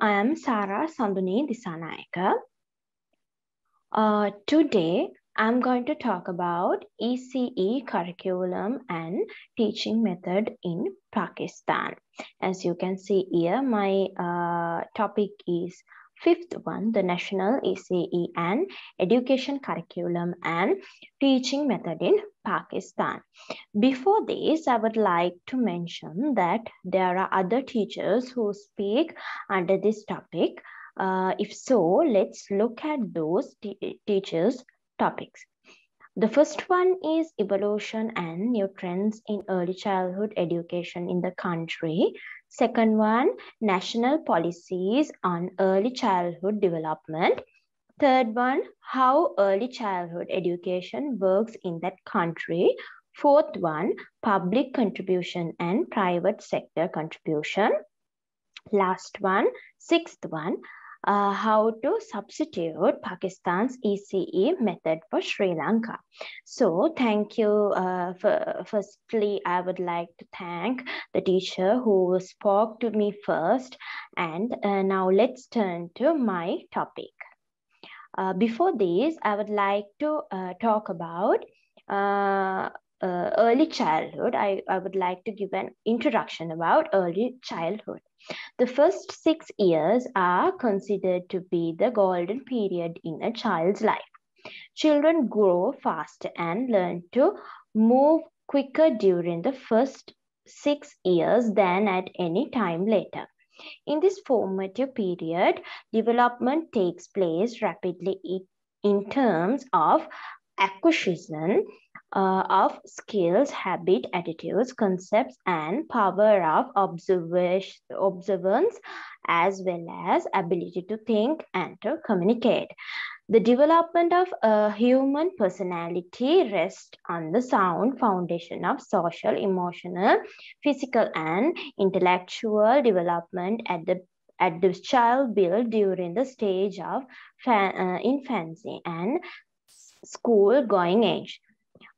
I am Sara Sanduni Disanayaka. Uh, today, I'm going to talk about ECE curriculum and teaching method in Pakistan. As you can see here, my uh, topic is Fifth one, the national ECEN education curriculum and teaching method in Pakistan. Before this, I would like to mention that there are other teachers who speak under this topic. Uh, if so, let's look at those teachers' topics. The first one is evolution and new trends in early childhood education in the country. Second one, national policies on early childhood development. Third one, how early childhood education works in that country. Fourth one, public contribution and private sector contribution. Last one, sixth one, uh, how to substitute Pakistan's ECE method for Sri Lanka. So thank you. Uh, for, firstly, I would like to thank the teacher who spoke to me first. And uh, now let's turn to my topic. Uh, before this, I would like to uh, talk about uh, early childhood. I, I would like to give an introduction about early childhood. The first six years are considered to be the golden period in a child's life. Children grow faster and learn to move quicker during the first six years than at any time later. In this formative period, development takes place rapidly in terms of acquisition, uh, of skills, habit, attitudes, concepts, and power of observation, observance, as well as ability to think and to communicate. The development of a human personality rests on the sound foundation of social, emotional, physical, and intellectual development at the at the child build during the stage of uh, infancy and school going age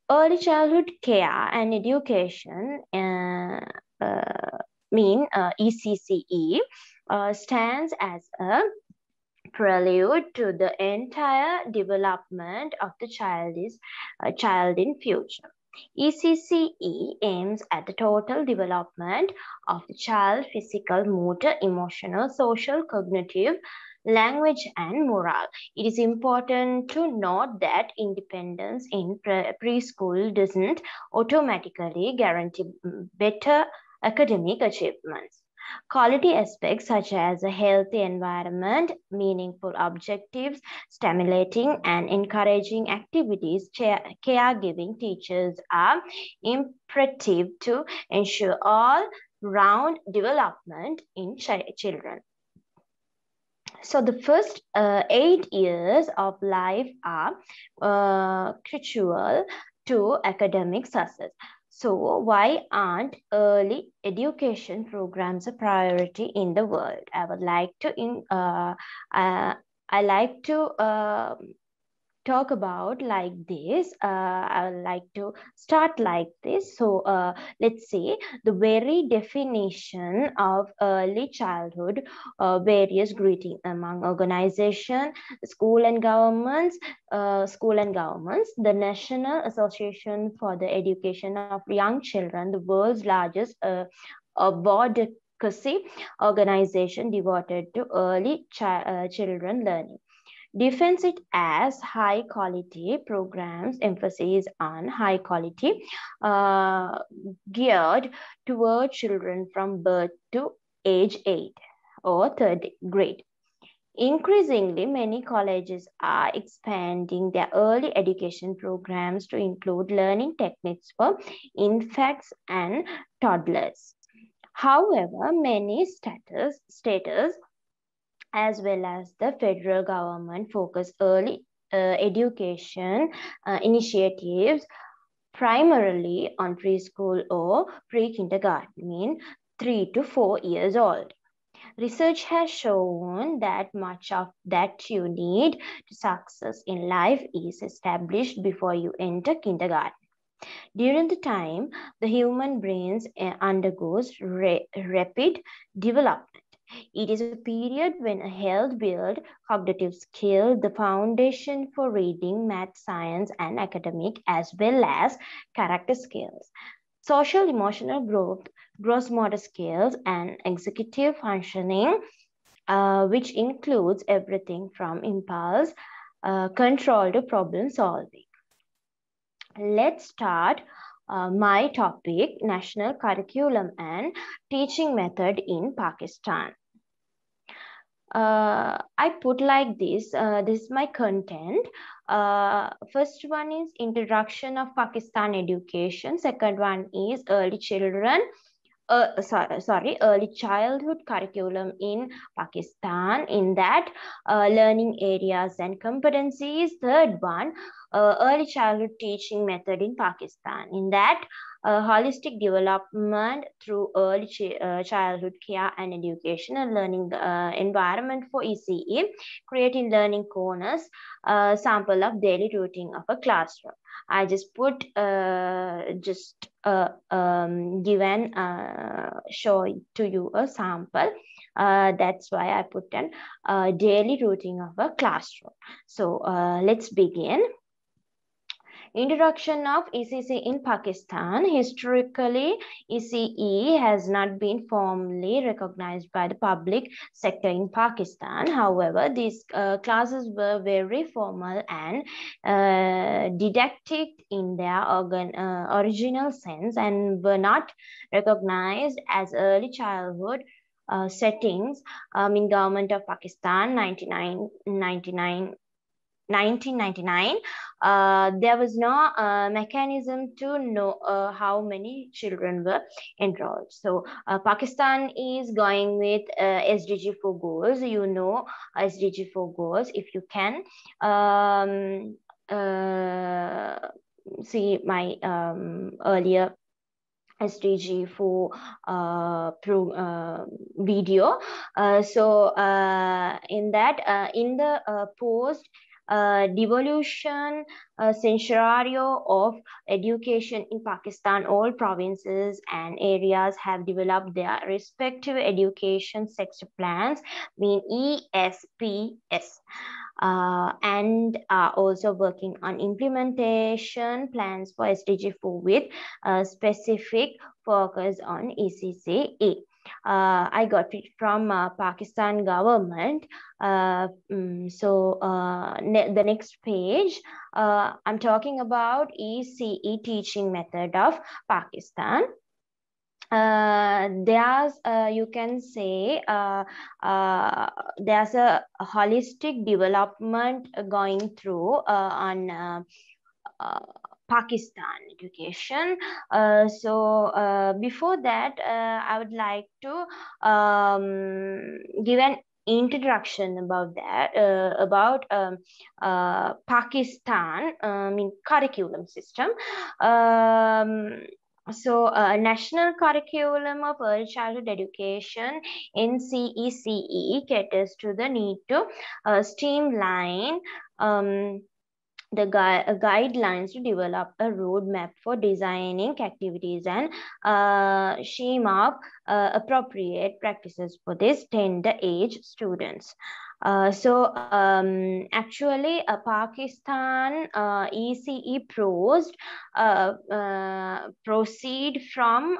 early childhood care and education uh, uh, mean ECCE uh, stands as a prelude to the entire development of the child is uh, child in future. ECCE aims at the total development of the child physical, motor, emotional, social, cognitive, language and morale. It is important to note that independence in pre preschool doesn't automatically guarantee better academic achievements. Quality aspects such as a healthy environment, meaningful objectives, stimulating and encouraging activities, caregiving teachers are imperative to ensure all round development in ch children. So the first uh, eight years of life are uh, crucial to academic success. So why aren't early education programs a priority in the world? I would like to in uh, uh I like to uh, talk about like this. Uh, I would like to start like this. So uh, let's say the very definition of early childhood, uh, various greeting among organization, school and governments, uh, school and governments, the National Association for the Education of Young Children, the world's largest uh, advocacy organization devoted to early chi uh, children learning defines it as high quality programs emphasis on high quality uh, geared toward children from birth to age 8 or third grade. Increasingly, many colleges are expanding their early education programs to include learning techniques for infants and toddlers. However, many status, status as well as the federal government focus early uh, education uh, initiatives primarily on preschool or pre-kindergarten, mean three to four years old. Research has shown that much of that you need to success in life is established before you enter kindergarten. During the time, the human brain uh, undergoes rapid development. It is a period when a health build cognitive skill, the foundation for reading, math, science, and academic, as well as character skills. Social emotional growth, gross motor skills, and executive functioning, uh, which includes everything from impulse uh, control to problem solving. Let's start uh, my topic, National Curriculum and Teaching Method in Pakistan uh, I put like this. Uh, this is my content. Uh, first one is introduction of Pakistan education. Second one is early children. Uh, sorry, sorry, early childhood curriculum in Pakistan in that uh, learning areas and competencies. Third one, uh, early childhood teaching method in Pakistan in that holistic development through early ch uh, childhood care and educational learning uh, environment for ECE, creating learning corners, A uh, sample of daily routine of a classroom. I just put just um, given show to you a sample. Uh, that's why I put an uh, daily routine of a classroom. So uh, let's begin. Introduction of ECC in Pakistan. Historically, ECE has not been formally recognized by the public sector in Pakistan. However, these uh, classes were very formal and uh, didactic in their organ, uh, original sense and were not recognized as early childhood uh, settings um, in government of Pakistan 1999 1999 uh, there was no uh, mechanism to know uh, how many children were enrolled so uh, pakistan is going with uh, sdg 4 goals you know uh, sdg 4 goals if you can um, see my um, earlier SDG four uh, pro, uh, video. Uh, so in that, in the post devolution uh, scenario of education in Pakistan, all provinces and areas have developed their respective education sector plans, mean ESPS, uh, and are also working on implementation plans for SDG 4 with a specific focus on ECCE uh, I got it from uh, Pakistan government. Uh, um, so uh, ne the next page uh, I'm talking about ECE teaching method of Pakistan. Uh, there's you can say there's a holistic development going through on Pakistan education. Uh, so uh, before that, uh, I would like to um, give an introduction about that uh, about um, uh, pakistan i um, mean curriculum system um, so uh, national curriculum of early childhood education ncece caters to the need to streamline um, the gui uh, guidelines to develop a roadmap for designing activities and uh, up uh, appropriate practices for this tender age students. Uh, so um, actually uh, Pakistan uh, ECE pros uh, uh, proceed from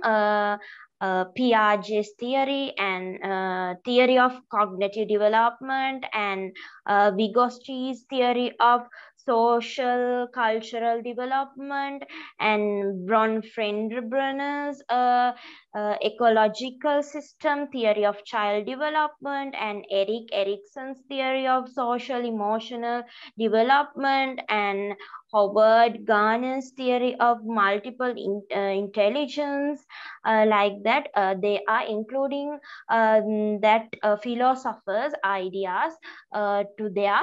Piaget's theory and theory of cognitive development and Vygotsky's theory of social cultural development and Bronfenderbrenner's uh, uh, ecological system theory of child development and Eric Erickson's theory of social emotional development and Howard Garner's theory of multiple in, uh, intelligence uh, like that. Uh, they are including um, that uh, philosophers' ideas uh, to their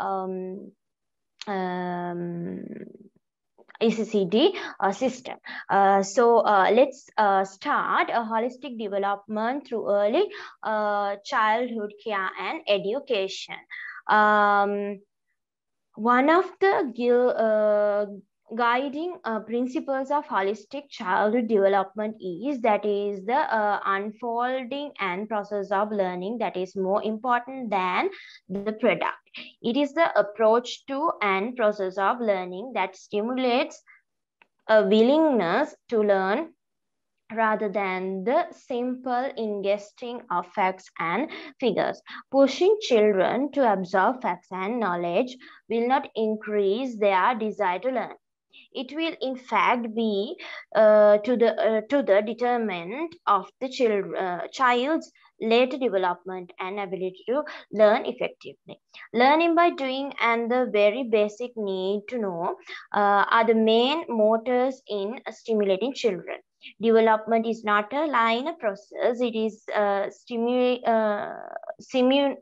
um, um, ACCD uh, system. Uh, so uh, let's uh, start a holistic development through early uh, childhood care and education. Um, one of the uh, guiding uh, principles of holistic childhood development is that is the uh, unfolding and process of learning that is more important than the product it is the approach to and process of learning that stimulates a willingness to learn rather than the simple ingesting of facts and figures. Pushing children to absorb facts and knowledge will not increase their desire to learn. It will in fact be uh, to, the, uh, to the determinant of the child, uh, child's later development and ability to learn effectively. Learning by doing and the very basic need to know uh, are the main motors in stimulating children. Development is not a linear process. It is uh, stimu uh, simu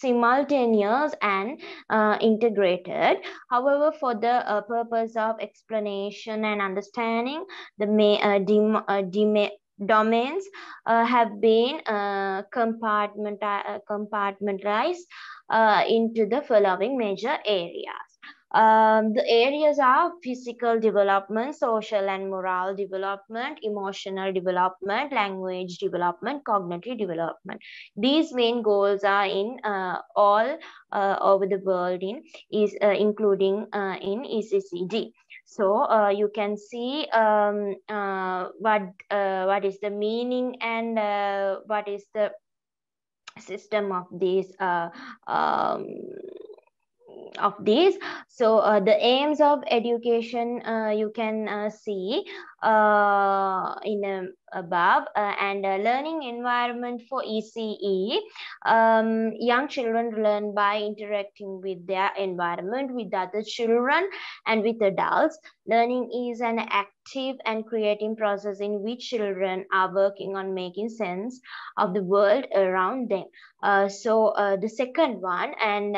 simultaneous and uh, integrated. However, for the uh, purpose of explanation and understanding, the main uh, dem, uh, domains uh, have been uh, compartment, uh, compartmentalized uh, into the following major areas. Um, the areas are physical development, social and moral development, emotional development, language development, cognitive development. These main goals are in uh, all uh, over the world in is uh, including uh, in ECCD. So uh, you can see um, uh, what what is the meaning and what is the system of these um, of these so uh, the aims of education uh, you can uh, see uh, in um, above uh, and learning environment for ece um, young children learn by interacting with their environment with other children and with adults learning is an active and creating process in which children are working on making sense of the world around them uh, so the second one and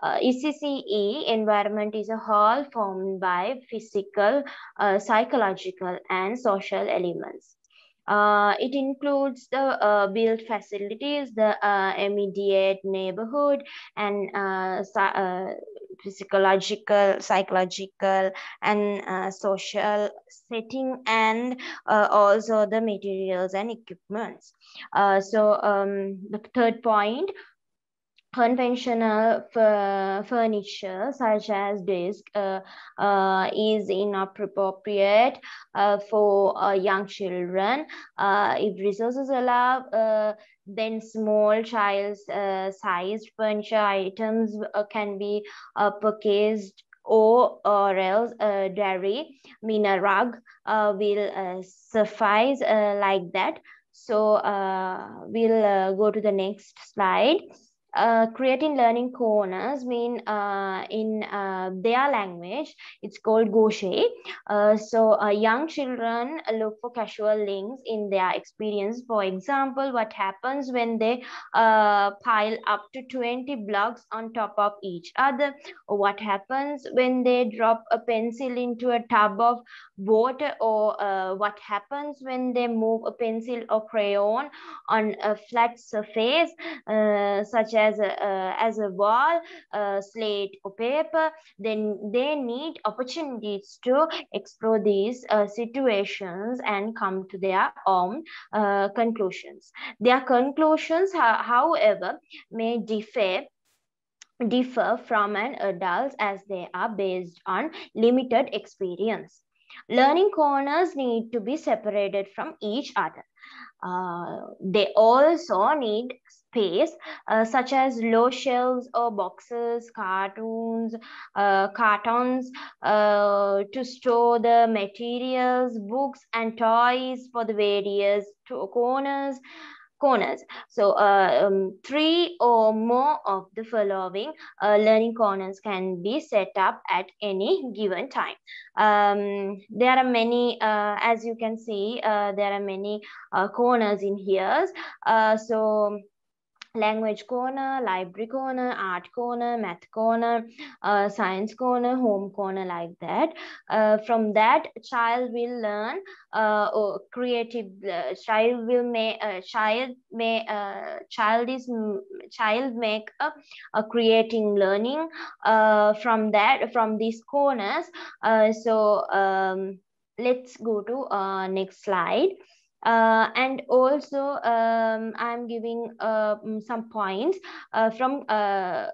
uh, ECCE environment is a whole formed by physical, uh, psychological, and social elements. Uh, it includes the uh, built facilities, the uh, immediate neighborhood, and uh, uh, psychological, psychological, and uh, social setting, and also the materials and equipments. so um, the third point, conventional furniture such as desk uh, uh, is inappropriate uh, for uh, young children. Uh, if resources allow, uh, then small child sized furniture items can be purchased or, or else a dairy, mina rug will suffice like that. So we'll go to the next slide uh, creating learning corners mean uh, in uh, their language it's called goshe uh, so uh, young children look for casual links in their experience for example what happens when they uh, pile up to 20 blocks on top of each other or what happens when they drop a pencil into a tub of water or what happens when they move a pencil or crayon on a flat surface such as a, uh, as a wall, uh, slate or paper, then they need opportunities to explore these uh, situations and come to their own uh, conclusions. Their conclusions, however, may differ differ from an adult as they are based on limited experience. Learning corners need to be separated from each other. Uh, they also need space, uh, such as low shelves or boxes, cartoons, uh, cartons uh, to store the materials, books and toys for the various corners. Corners. So uh, um, three or more of the following uh, learning corners can be set up at any given time. Um, there are many, uh, as you can see, there are many corners in here. so language corner, library corner, art corner, math corner, uh, science corner, home corner like that. Uh, from that, child will learn uh, or oh, creative. Uh, child will make uh, child may uh, child is child make a, a creating learning from that from these corners. so um, let's go to next slide uh, and also um, i'm giving uh, mm, some points uh, from uh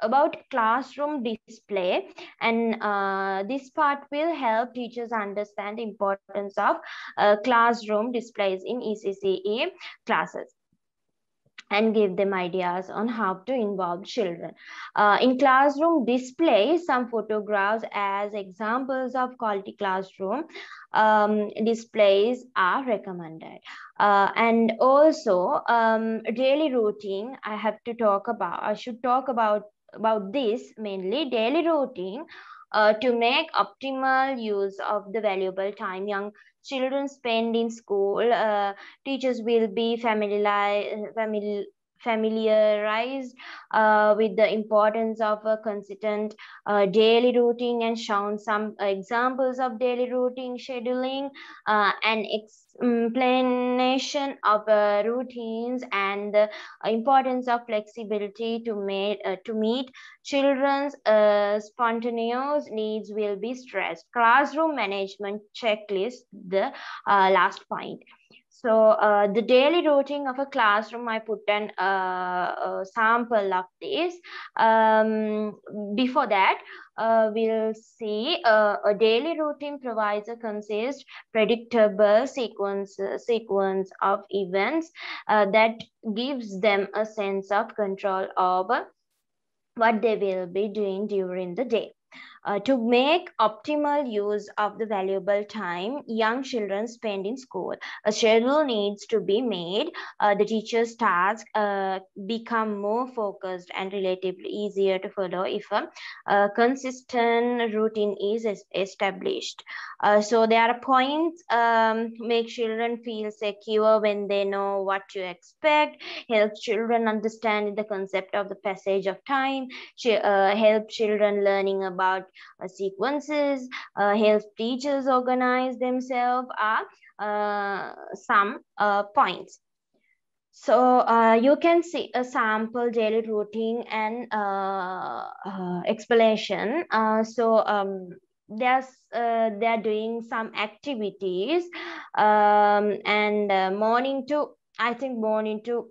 about classroom display and uh, this part will help teachers understand the importance of uh, classroom displays in ecce classes and give them ideas on how to involve children. Uh, in classroom display, some photographs as examples of quality classroom um, displays are recommended. Uh, and also um, daily routine, I have to talk about, I should talk about about this mainly daily routine uh, to make optimal use of the valuable time young children spend in school, uh, teachers will be familiar, uh, familiarized uh, with the importance of a consistent uh, daily routine and shown some examples of daily routine scheduling uh, and explanation of uh, routines and the importance of flexibility to, make, uh, to meet children's uh, spontaneous needs will be stressed. Classroom management checklist, the last point. So uh, the daily routine of a classroom, I put an uh, sample of this. Um, before that, uh, we'll see uh, a daily routine provides a consist predictable sequence sequence of events uh, that gives them a sense of control over what they will be doing during the day. Uh, to make optimal use of the valuable time young children spend in school, a schedule needs to be made. Uh, the teacher's task uh, become more focused and relatively easier to follow if a, a consistent routine is established. Uh, so there are points um, make children feel secure when they know what to expect, help children understand the concept of the passage of time, ch uh, help children learning about uh, sequences, uh, help teachers organize themselves are uh, some points. So uh, you can see a sample daily routine and uh, uh, explanation. so um, there's they're doing some activities um, and morning to I think morning to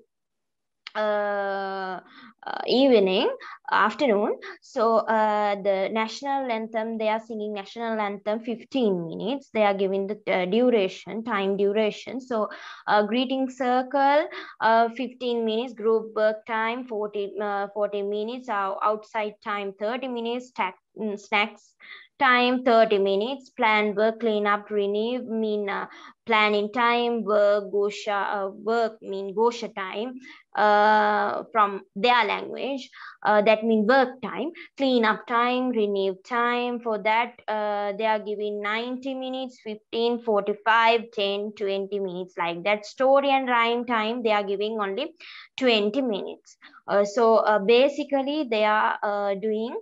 uh, evening afternoon so uh, the national anthem they are singing national anthem 15 minutes they are giving the uh, duration time duration so uh, greeting circle uh, 15 minutes group work time 40 uh, 40 minutes outside time 30 minutes snack, mm, snacks Time 30 minutes. Plan work, clean up, renew mean uh, planning time, work, Gosha, uh, work mean Gosha time uh, from their language. Uh, that mean work time, clean up time, renew time. For that, uh, they are giving 90 minutes, 15, 45, 10, 20 minutes like that. Story and rhyme time, they are giving only 20 minutes. Uh, so uh, basically, they are uh, doing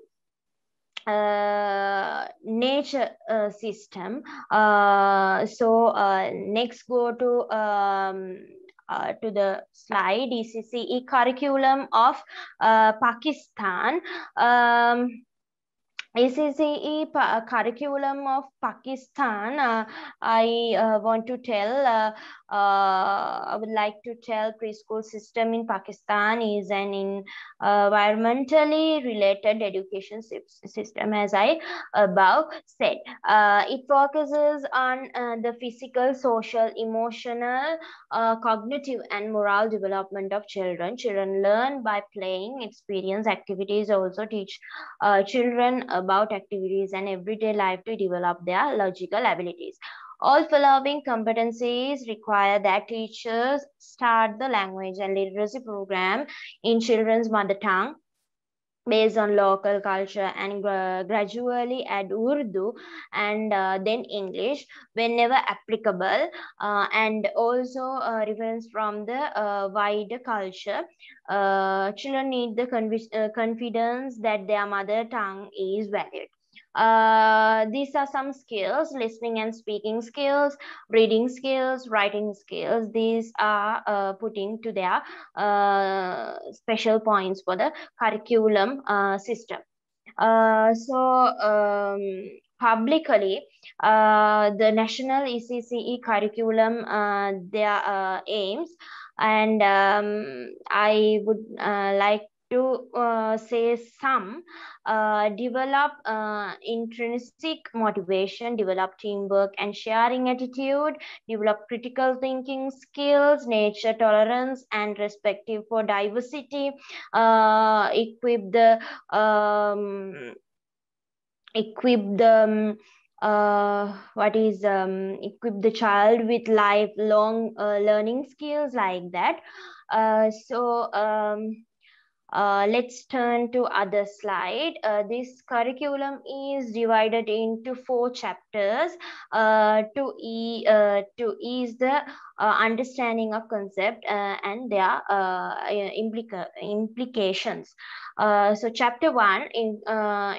uh, nature uh, system. Uh, so uh, next go to um, uh, to the slide ECCE curriculum of uh, Pakistan. Um, ACCE uh, curriculum of Pakistan, uh, I uh, want to tell, uh, uh, I would like to tell preschool system in Pakistan is an environmentally related education system as I above said. Uh, it focuses on the physical, social, emotional, cognitive and moral development of children. Children learn by playing, experience activities also teach children about activities and everyday life to develop their logical abilities. All following competencies require that teachers start the language and literacy program in children's mother tongue based on local culture and gradually add Urdu and uh, then English whenever applicable uh, and also uh, reference from the uh, wider culture. Uh, children need the uh, confidence that their mother tongue is valued. Uh, these are some skills, listening and speaking skills, reading skills, writing skills. These are uh, put into their uh, special points for the curriculum uh, system. Uh, so um, publicly, uh, the national ECCE curriculum, uh, their uh, aims, and um, I would uh, like to uh, say some uh, develop uh, intrinsic motivation develop teamwork and sharing attitude develop critical thinking skills nature tolerance and respective for diversity uh, equip the um, equip the um, uh, what is um, equip the child with lifelong uh, learning skills like that so um, uh, let's turn to other slide. Uh, this curriculum is divided into four chapters uh, to, e, uh, to ease the uh, understanding of concept and their implica implications. so chapter one in,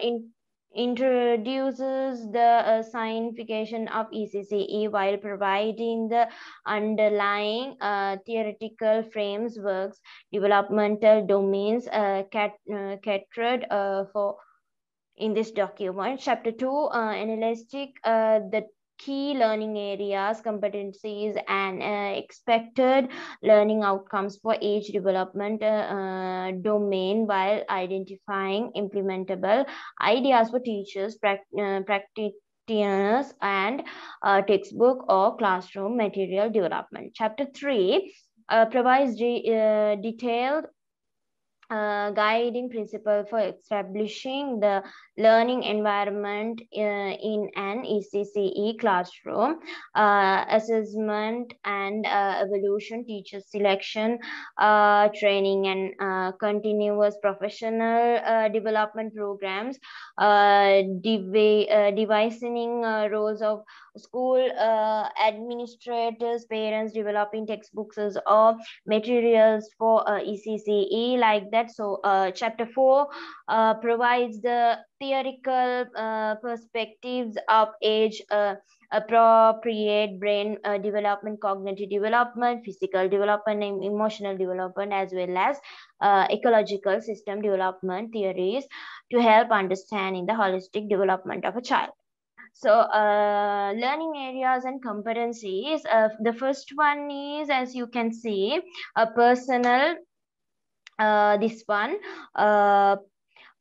in introduces the uh, signification of ECCE while providing the underlying uh, theoretical frames, works, developmental domains uh, cat, uh, catered uh, for in this document. Chapter 2, uh, analytic, uh, the key learning areas, competencies, and uh, expected learning outcomes for each development uh, uh, domain while identifying implementable ideas for teachers, practice uh, practitioners and uh, textbook or classroom material development. Chapter 3 uh, provides de detailed uh, guiding principle for establishing the learning environment uh, in an ECCE classroom. Uh, assessment and uh, evolution, teacher selection, uh, training and continuous professional development programs, devi devising roles of school uh, administrators, parents developing textbooks or uh, materials for uh, ECCE like that. So uh, chapter four uh, provides the theoretical uh, perspectives of age uh, appropriate brain uh, development, cognitive development, physical development, and emotional development, as well as uh, ecological system development theories to help understanding the holistic development of a child. So uh, learning areas and competencies. Uh, the first one is, as you can see, a personal, uh, this one, uh,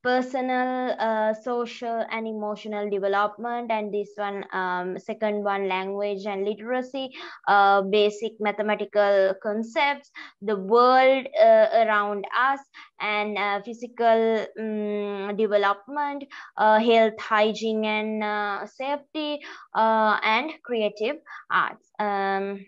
personal, uh, social and emotional development. And this one, um, second one, language and literacy, uh, basic mathematical concepts, the world uh, around us and uh, physical um, development, uh, health, hygiene and uh, safety, uh, and creative arts. Um,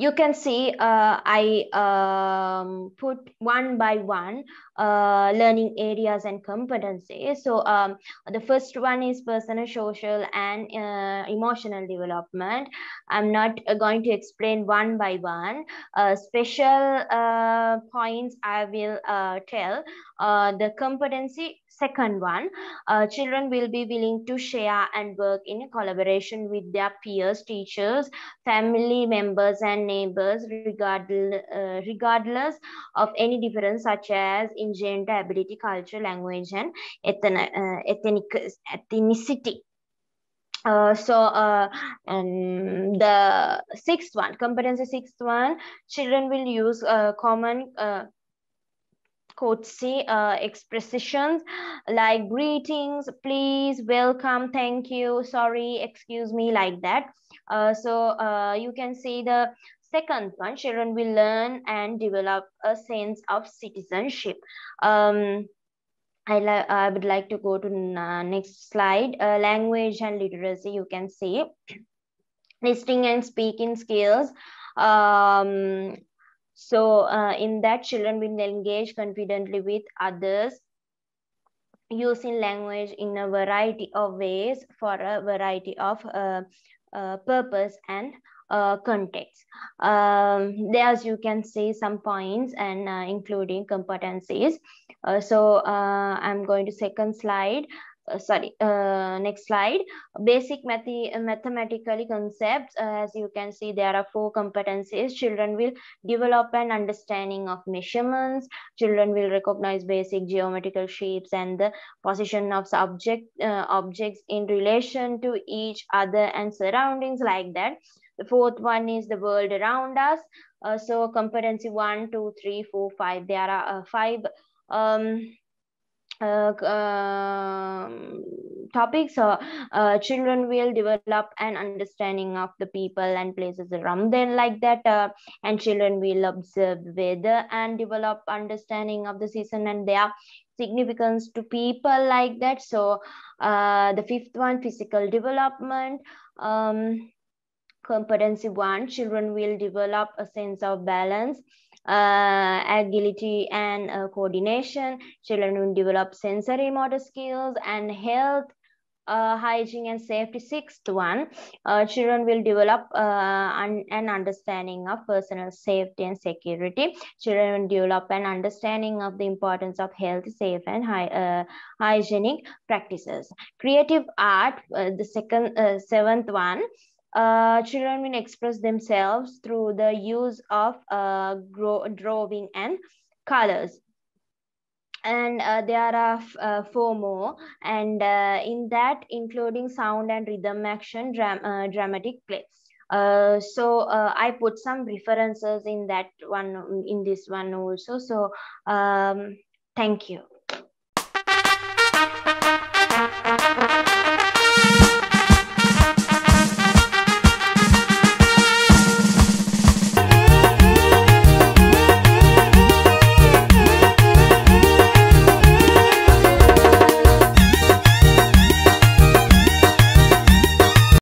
you can see uh, I um, put one by one uh, learning areas and competencies. So um, the first one is personal, social, and uh, emotional development. I'm not uh, going to explain one by one. Uh, special uh, points I will tell. the competency second one uh, children will be willing to share and work in collaboration with their peers teachers family members and neighbors regardless, uh, regardless of any difference such as in gender, ability, culture, language, and uh, ethnic, ethnicity. Uh, so uh, the sixth one competency sixth one children will use uh, common uh, courtesy uh, expressions like greetings please welcome thank you sorry excuse me like that uh, so uh, you can see the Second one, children will learn and develop a sense of citizenship. Um, I, I would like to go to next slide. Uh, language and literacy, you can see. Listening and speaking skills. Um, so uh, in that, children will engage confidently with others using language in a variety of ways for a variety of uh, uh, purpose and uh, context. Um, there's you can say some points and uh, including competencies. Uh, so uh, I'm going to second slide. Uh, sorry, uh, next slide. Basic math mathematically concepts. as you can see, there are four competencies. Children will develop an understanding of measurements. Children will recognize basic geometrical shapes and the position of object objects in relation to each other and surroundings like that. The fourth one is the world around us. Uh, so competency one, two, three, four, five. There are uh, five um, uh, um, topics. So uh, children will develop an understanding of the people and places around them like that. Uh, and children will observe weather and develop understanding of the season and their significance to people like that. So uh, the fifth one, physical development. Um, competency one, children will develop a sense of balance, uh, agility and uh, coordination. Children will develop sensory motor skills and health, uh, hygiene and safety. Sixth one, uh, children will develop uh, un an understanding of personal safety and security. Children will develop an understanding of the importance of healthy, safe and hy uh, hygienic practices. Creative art, the second, seventh one, uh, children will express themselves through the use of uh, drawing and colors and uh, there are uh, four more and uh, in that including sound and rhythm action dram uh, dramatic play uh, so uh, i put some references in that one in this one also so um, thank you